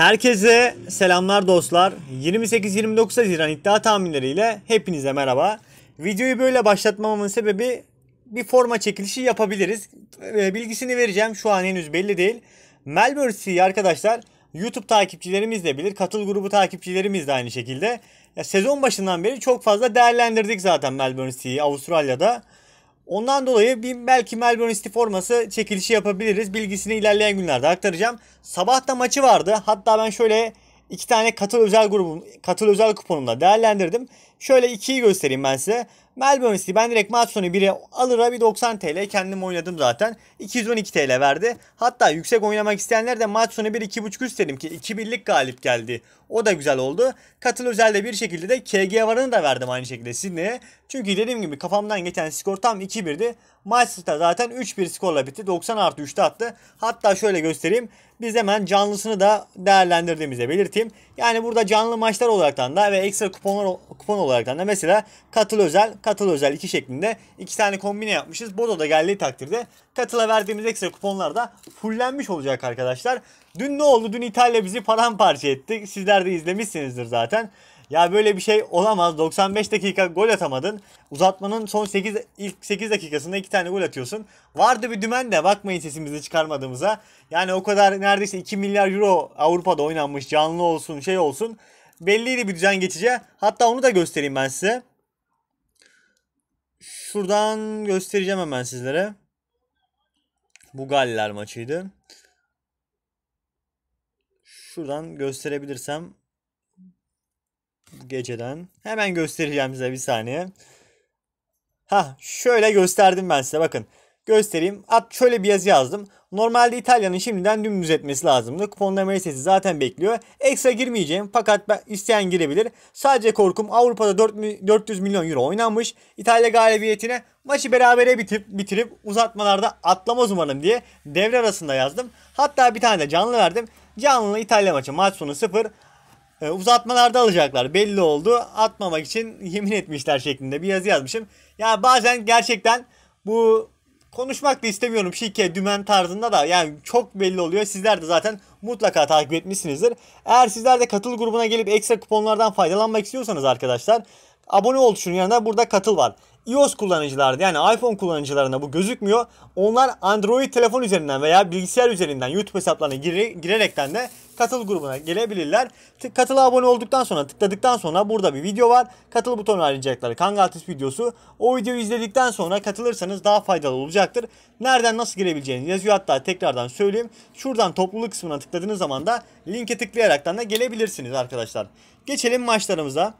Herkese selamlar dostlar. 28-29 Haziran iddia tahminleriyle hepinize merhaba. Videoyu böyle başlatmamamın sebebi bir forma çekilişi yapabiliriz. Bilgisini vereceğim şu an henüz belli değil. Melbourne City arkadaşlar YouTube takipçilerimiz de bilir. Katıl grubu takipçilerimiz de aynı şekilde. Ya sezon başından beri çok fazla değerlendirdik zaten Melbourne City'yi Avustralya'da. Ondan dolayı bir, belki Melbourne City forması çekilişi yapabiliriz. Bilgisini ilerleyen günlerde aktaracağım. Sabah da maçı vardı. Hatta ben şöyle iki tane katıl özel grubum, katıl özel kuponumda değerlendirdim. Şöyle ikiyi göstereyim ben size. Melbourne City ben direkt maç sonu 1'e alır bir 90 TL kendim oynadım zaten. 212 TL verdi. Hatta yüksek oynamak isteyenler de maç sonu 1 2.5 üst dedim ki 2-1'lik galip geldi. O da güzel oldu. Katıl özelde bir şekilde de KG varını da verdim aynı şekilde Sydney'e. Çünkü dediğim gibi kafamdan geçen skor tam 2-1'di. Maç da zaten 3-1 skorla bitti. 90 artı 3'te attı. Hatta şöyle göstereyim biz hemen canlısını da değerlendirdiğimizde belirteyim. Yani burada canlı maçlar olaraktan da ve ekstra kuponlar kupon olaraktan da mesela katıl özel, katıl özel iki şeklinde iki tane kombine yapmışız. Bodo da geldiği takdirde katıla verdiğimiz ekstra kuponlar da fullenmiş olacak arkadaşlar. Dün ne oldu? Dün İtalya bizi paramparça etti. Sizler de izlemişsinizdir zaten. Ya böyle bir şey olamaz. 95 dakika gol atamadın. Uzatmanın son 8 ilk 8 dakikasında 2 tane gol atıyorsun. Vardı bir dümen de bakmayın sesimizi çıkarmadığımıza. Yani o kadar neredeyse 2 milyar euro Avrupa'da oynanmış canlı olsun şey olsun. Belliydi bir düzen geçeceği. Hatta onu da göstereyim ben size. Şuradan göstereceğim hemen sizlere. Bu Galler maçıydı. Şuradan gösterebilirsem geceden. Hemen göstereceğim size bir saniye. Ha şöyle gösterdim ben size bakın. Göstereyim. At şöyle bir yazı yazdım. Normalde İtalya'nın şimdiden dümdüz etmesi lazımdı. Kuponlamayı sesi zaten bekliyor. Ekstra girmeyeceğim fakat ben, isteyen girebilir. Sadece korkum Avrupa'da 4, 400 milyon euro oynanmış. İtalya galibiyetine maçı berabere bitip, bitirip uzatmalarda atlamaz umarım diye devre arasında yazdım. Hatta bir tane de canlı verdim. Canlı İtalya maçı maç sonu 0. E, uzatmalarda alacaklar belli oldu. Atmamak için yemin etmişler şeklinde bir yazı yazmışım. Ya yani bazen gerçekten bu konuşmak da istemiyorum şike dümen tarzında da yani çok belli oluyor. Sizler de zaten mutlaka takip etmişsinizdir. Eğer sizler de katıl grubuna gelip ekstra kuponlardan faydalanmak istiyorsanız arkadaşlar abone ol tuşunun yanında burada katıl var iOS kullanıcılarda yani iPhone kullanıcılarına bu gözükmüyor. Onlar Android telefon üzerinden veya bilgisayar üzerinden YouTube hesaplarına girerekten de katıl grubuna gelebilirler. Tık, abone olduktan sonra tıkladıktan sonra burada bir video var. Katıl butonu arayacakları Kangaltis videosu. O videoyu izledikten sonra katılırsanız daha faydalı olacaktır. Nereden nasıl girebileceğini yazıyor hatta tekrardan söyleyeyim. Şuradan topluluk kısmına tıkladığınız zaman da linke tıklayaraktan da gelebilirsiniz arkadaşlar. Geçelim maçlarımıza.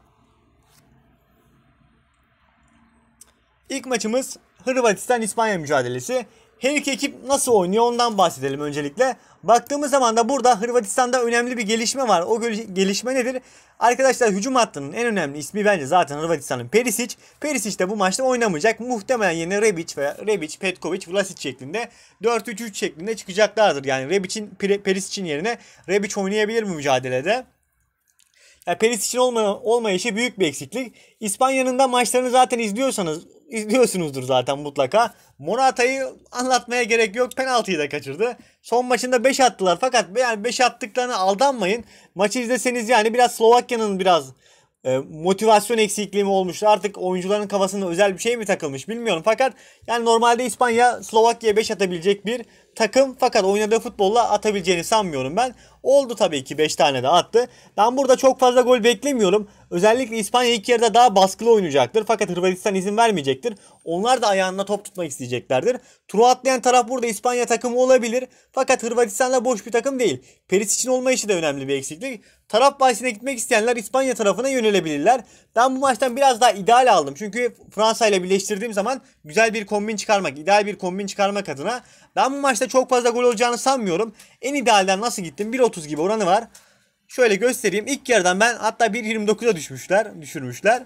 İlk maçımız Hırvatistan-İspanya mücadelesi. Her iki ekip nasıl oynuyor ondan bahsedelim öncelikle. Baktığımız zaman da burada Hırvatistan'da önemli bir gelişme var. O gelişme nedir? Arkadaşlar hücum hattının en önemli ismi bence zaten Hırvatistan'ın Perisic. Perisic de bu maçta oynamayacak. Muhtemelen yine Rebic veya Rebic, Petkovic, Vlasic şeklinde 4-3-3 şeklinde çıkacaklardır. Yani Rebic'in Perisic'in yerine Rebic oynayabilir mi mücadelede. Yani Peris için olma, olmayışı büyük bir eksiklik. İspanya'nın da maçlarını zaten izliyorsanız izliyorsunuzdur zaten mutlaka. Morata'yı anlatmaya gerek yok. Penaltıyı da kaçırdı. Son maçında 5 attılar fakat yani 5 attıklarına aldanmayın. Maçı izleseniz yani biraz Slovakya'nın biraz e, motivasyon eksikliği mi olmuş? Artık oyuncuların kafasında özel bir şey mi takılmış bilmiyorum. Fakat yani normalde İspanya Slovakya'ya 5 atabilecek bir takım fakat oynadığı futbolla atabileceğini sanmıyorum ben. Oldu tabii ki 5 tane de attı. Ben burada çok fazla gol beklemiyorum. Özellikle İspanya ilk yarıda daha baskılı oynayacaktır. Fakat Hırvatistan izin vermeyecektir. Onlar da ayağına top tutmak isteyeceklerdir. Turu atlayan taraf burada İspanya takımı olabilir. Fakat Hırvatistan'la boş bir takım değil. Peris için olma işi de önemli bir eksiklik. Taraf bahsine gitmek isteyenler İspanya tarafına yönelebilirler. Ben bu maçtan biraz daha ideal aldım. Çünkü Fransa ile birleştirdiğim zaman güzel bir kombin çıkarmak, ideal bir kombin çıkarmak adına ben bu maçta çok fazla gol olacağını sanmıyorum. En idealden nasıl gittim? 1.30 gibi oranı var. Şöyle göstereyim. İlk yarıdan ben hatta 1.29'a düşmüşler, düşürmüşler.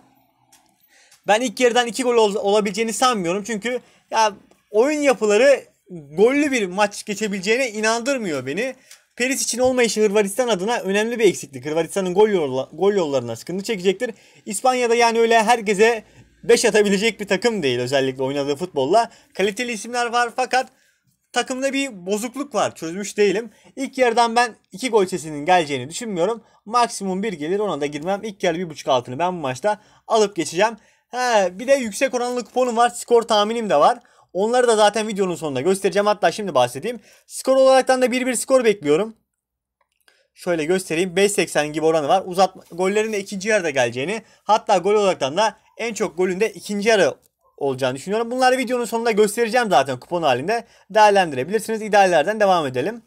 Ben ilk yarıdan 2 gol ol, olabileceğini sanmıyorum. Çünkü ya oyun yapıları gollü bir maç geçebileceğine inandırmıyor beni. Peris için olmayışı Hırvatistan adına önemli bir eksiklik. Hırvatistan'ın gol, yolla, gol yollarına sıkıntı çekecektir. İspanya'da yani öyle herkese 5 atabilecek bir takım değil özellikle oynadığı futbolla. Kaliteli isimler var fakat takımda bir bozukluk var. Çözmüş değilim. İlk yarıdan ben 2 gol sesinin geleceğini düşünmüyorum. Maksimum 1 gelir ona da girmem. İlk yarı 1.5 altını ben bu maçta alıp geçeceğim. He, bir de yüksek oranlı kuponum var. Skor tahminim de var. Onları da zaten videonun sonunda göstereceğim. Hatta şimdi bahsedeyim. Skor olaraktan da 1-1 skor bekliyorum. Şöyle göstereyim. 5.80 gibi oranı var. Uzatma, gollerin de ikinci yarıda geleceğini. Hatta gol olaraktan da en çok golün de ikinci yarı olacağını düşünüyorum. Bunları videonun sonunda göstereceğim zaten kupon halinde. Değerlendirebilirsiniz. İdeallerden devam edelim.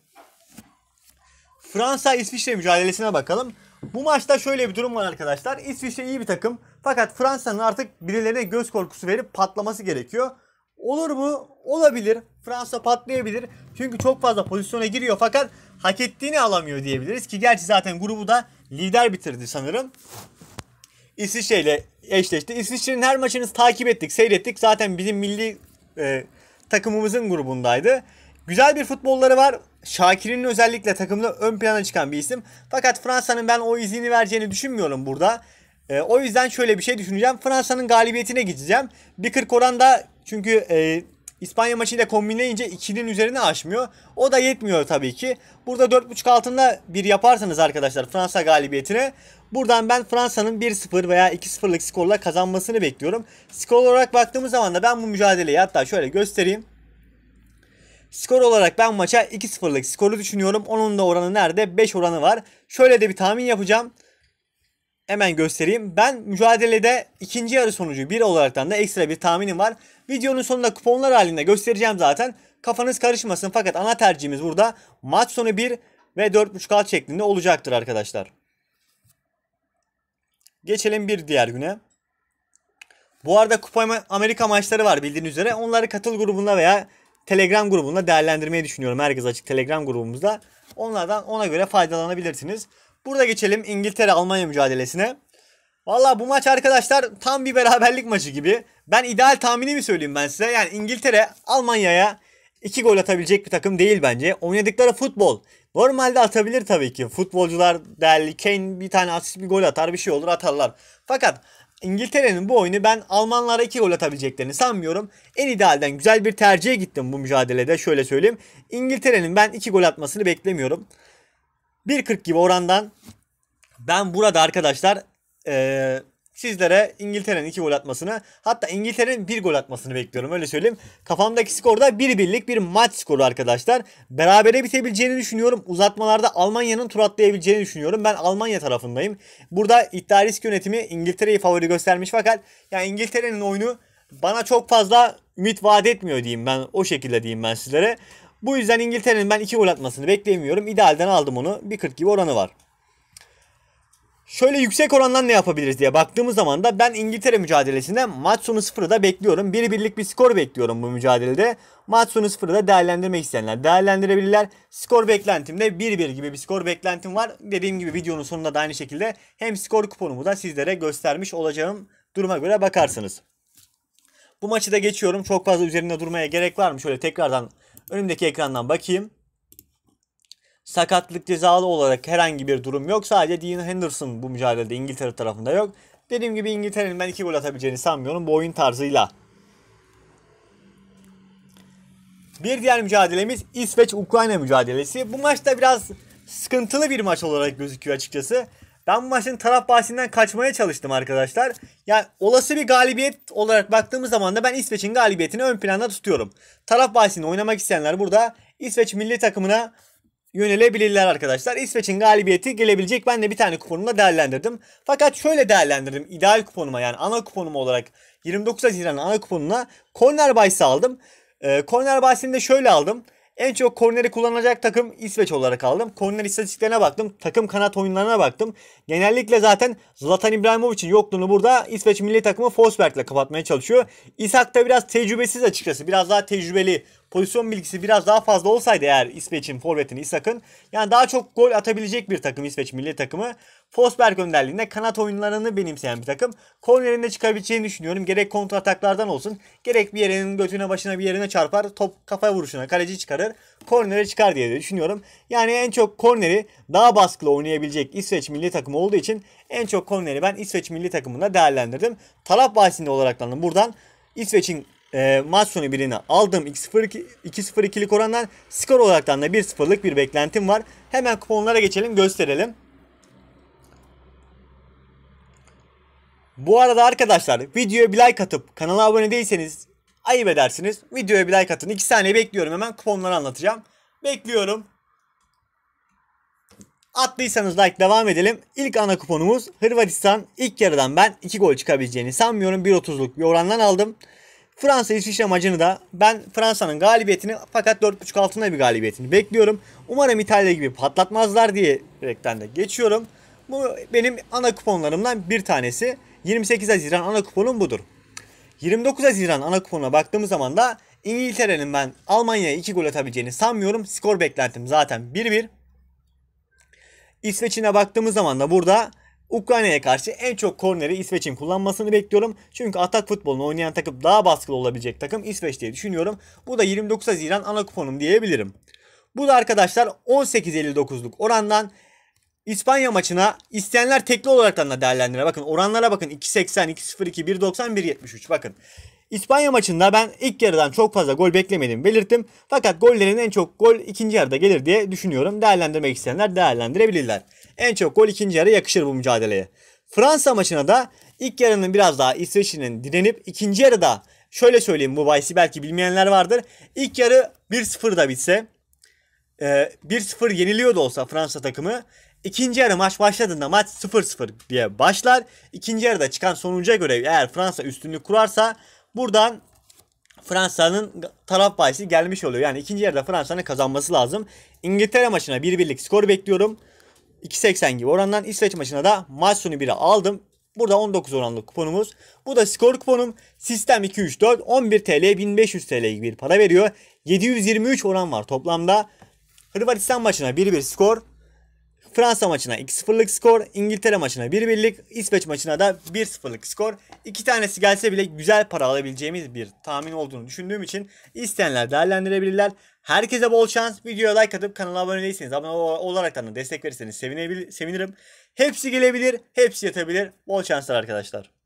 Fransa İsviçre mücadelesine bakalım. Bu maçta şöyle bir durum var arkadaşlar. İsviçre iyi bir takım. Fakat Fransa'nın artık birilerine göz korkusu verip patlaması gerekiyor. Olur mu? Olabilir. Fransa patlayabilir. Çünkü çok fazla pozisyona giriyor fakat hak ettiğini alamıyor diyebiliriz ki gerçi zaten grubu da lider bitirdi sanırım. İsviçre ile eşleşti. İsviçre'nin her maçını takip ettik, seyrettik. Zaten bizim milli e, takımımızın grubundaydı. Güzel bir futbolları var. Şakir'in özellikle takımda ön plana çıkan bir isim. Fakat Fransa'nın ben o izini vereceğini düşünmüyorum burada. E, o yüzden şöyle bir şey düşüneceğim. Fransa'nın galibiyetine gideceğim. 1.40 oranda çünkü e, İspanya maçıyla kombinleyince 2'nin üzerine aşmıyor. O da yetmiyor tabii ki. Burada 4.5 altında bir yaparsanız arkadaşlar Fransa galibiyetine Buradan ben Fransa'nın 1-0 veya 2-0'lık skorla kazanmasını bekliyorum. Skor olarak baktığımız zaman da ben bu mücadeleyi hatta şöyle göstereyim. Skor olarak ben maça 2-0'lık skoru düşünüyorum. Onun da oranı nerede? 5 oranı var. Şöyle de bir tahmin yapacağım. Hemen göstereyim. Ben mücadelede ikinci yarı sonucu 1 olaraktan da ekstra bir tahminim var. Videonun sonunda kuponlar halinde göstereceğim zaten. Kafanız karışmasın fakat ana tercihimiz burada maç sonu 1 ve 4.5 alt şeklinde olacaktır arkadaşlar. Geçelim bir diğer güne. Bu arada Kupa Amerika maçları var bildiğiniz üzere. Onları katıl grubunda veya Telegram grubunda değerlendirmeyi düşünüyorum. Herkes açık Telegram grubumuzda. Onlardan ona göre faydalanabilirsiniz. Burada geçelim İngiltere-Almanya mücadelesine. Valla bu maç arkadaşlar tam bir beraberlik maçı gibi. Ben ideal tahmini mi söyleyeyim ben size. Yani İngiltere Almanya'ya 2 gol atabilecek bir takım değil bence. Oynadıkları futbol Normalde atabilir tabii ki. Futbolcular değerli. Kane bir tane asist bir gol atar bir şey olur atarlar. Fakat İngiltere'nin bu oyunu ben Almanlara 2 gol atabileceklerini sanmıyorum. En idealden güzel bir tercihe gittim bu mücadelede şöyle söyleyeyim. İngiltere'nin ben 2 gol atmasını beklemiyorum. 1.40 gibi orandan ben burada arkadaşlar ee, sizlere İngiltere'nin 2 gol atmasını hatta İngiltere'nin 1 gol atmasını bekliyorum öyle söyleyeyim. Kafamdaki skor da 1 birlik bir maç skoru arkadaşlar. Berabere bitebileceğini düşünüyorum. Uzatmalarda Almanya'nın tur atlayabileceğini düşünüyorum. Ben Almanya tarafındayım. Burada iddia risk yönetimi İngiltere'yi favori göstermiş fakat yani İngiltere'nin oyunu bana çok fazla ümit vaat etmiyor diyeyim ben o şekilde diyeyim ben sizlere. Bu yüzden İngiltere'nin ben 2 gol atmasını beklemiyorum. İdealden aldım onu. 1.40 gibi oranı var. Şöyle yüksek orandan ne yapabiliriz diye baktığımız zaman da ben İngiltere mücadelesinde maç sonu sıfırı da bekliyorum. bir birlik bir skor bekliyorum bu mücadelede. Maç sonu sıfırı da değerlendirmek isteyenler değerlendirebilirler. Skor beklentimde 1-1 gibi bir skor beklentim var. Dediğim gibi videonun sonunda da aynı şekilde hem skor kuponumu da sizlere göstermiş olacağım. Duruma göre bakarsınız. Bu maçı da geçiyorum. Çok fazla üzerinde durmaya gerek var mı? Şöyle tekrardan önümdeki ekrandan bakayım sakatlık cezalı olarak herhangi bir durum yok. Sadece Dean Henderson bu mücadelede İngiltere tarafında yok. Dediğim gibi İngiltere'nin ben iki gol atabileceğini sanmıyorum bu oyun tarzıyla. Bir diğer mücadelemiz İsveç-Ukrayna mücadelesi. Bu maçta biraz sıkıntılı bir maç olarak gözüküyor açıkçası. Ben bu maçın taraf bahsinden kaçmaya çalıştım arkadaşlar. Yani olası bir galibiyet olarak baktığımız zaman da ben İsveç'in galibiyetini ön planda tutuyorum. Taraf bahsinde oynamak isteyenler burada İsveç milli takımına yönelebilirler arkadaşlar. İsveç'in galibiyeti gelebilecek. Ben de bir tane kuponumla değerlendirdim. Fakat şöyle değerlendirdim. İdeal kuponuma yani ana kuponum olarak 29 Haziran ana kuponuna Corner Bay'si aldım. E, ee, de şöyle aldım. En çok korneri kullanacak takım İsveç olarak aldım. Korner istatistiklerine baktım. Takım kanat oyunlarına baktım. Genellikle zaten Zlatan İbrahimovic'in yokluğunu burada İsveç milli takımı Forsberg'le kapatmaya çalışıyor. İshak da biraz tecrübesiz açıkçası. Biraz daha tecrübeli. Pozisyon bilgisi biraz daha fazla olsaydı eğer İsveç'in forvetini İshak'ın yani daha çok gol atabilecek bir takım İsveç milli takımı. Fosberg önderliğinde kanat oyunlarını benimseyen bir takım. Kornerinde çıkabileceğini düşünüyorum. Gerek kontra ataklardan olsun. Gerek bir yerinin götüne başına bir yerine çarpar. Top kafa vuruşuna kaleci çıkarır. Kornere çıkar diye düşünüyorum. Yani en çok korneri daha baskılı oynayabilecek İsveç milli takımı olduğu için en çok korneri ben İsveç milli takımında değerlendirdim. Taraf bahsinde olaraklandım. buradan İsveç'in e, maç sonu birini aldım. 2-0-2'lik oranlar skor olaraktan da 1-0'lık bir beklentim var. Hemen kuponlara geçelim gösterelim. Bu arada arkadaşlar videoya bir like atıp kanala abone değilseniz ayıp edersiniz. Videoya bir like atın. 2 saniye bekliyorum hemen kuponları anlatacağım. Bekliyorum. Attıysanız like devam edelim. İlk ana kuponumuz Hırvatistan. İlk yarıdan ben 2 gol çıkabileceğini sanmıyorum. 1.30'luk bir orandan aldım. Fransa İsviçre maçını da ben Fransa'nın galibiyetini fakat 4.5 altında bir galibiyetini bekliyorum. Umarım İtalya gibi patlatmazlar diye direkten de geçiyorum. Bu benim ana kuponlarımdan bir tanesi. 28 Haziran ana kuponum budur. 29 Haziran ana kuponuna baktığımız zaman da İngiltere'nin ben Almanya'ya 2 gol atabileceğini sanmıyorum. Skor beklentim zaten 1-1. İsveç'ine baktığımız zaman da burada Ukrayna'ya karşı en çok korneri İsveç'in kullanmasını bekliyorum. Çünkü atak futbolunu oynayan takım daha baskılı olabilecek takım İsveç diye düşünüyorum. Bu da 29 Haziran ana kuponum diyebilirim. Bu da arkadaşlar 18.59'luk orandan İspanya maçına isteyenler tekli olarak da değerlendirir. Bakın oranlara bakın 2.80, 2.02, 1.90, 1.73 bakın. İspanya maçında ben ilk yarıdan çok fazla gol beklemedim belirttim. Fakat gollerin en çok gol ikinci yarıda gelir diye düşünüyorum. Değerlendirmek isteyenler değerlendirebilirler. En çok gol ikinci yarı yakışır bu mücadeleye. Fransa maçına da ilk yarının biraz daha İsveç'in direnip ikinci yarıda şöyle söyleyeyim bu bahsi belki bilmeyenler vardır. İlk yarı 1-0 da bitse 1-0 e, yeniliyor da olsa Fransa takımı İkinci yarı maç başladığında maç 0-0 diye başlar. İkinci yarıda çıkan sonuca göre eğer Fransa üstünlük kurarsa buradan Fransa'nın taraf bahisi gelmiş oluyor. Yani ikinci yarıda Fransa'nın kazanması lazım. İngiltere maçına 1-1'lik skor bekliyorum. 2.80 gibi orandan İsveç maçına da maç sonu 1'e aldım. Burada 19 oranlı kuponumuz. Bu da skor kuponum. Sistem 234 11 TL 1500 TL gibi bir para veriyor. 723 oran var toplamda. Hırvatistan maçına 1-1 skor. Fransa maçına 2-0'lık skor, İngiltere maçına 1-1'lik, İsveç maçına da 1-0'lık skor. İki tanesi gelse bile güzel para alabileceğimiz bir tahmin olduğunu düşündüğüm için isteyenler değerlendirebilirler. Herkese bol şans. Videoya like atıp kanala abone değilseniz abone olarak da destek verirseniz sevinirim. Hepsi gelebilir, hepsi yatabilir. Bol şanslar arkadaşlar.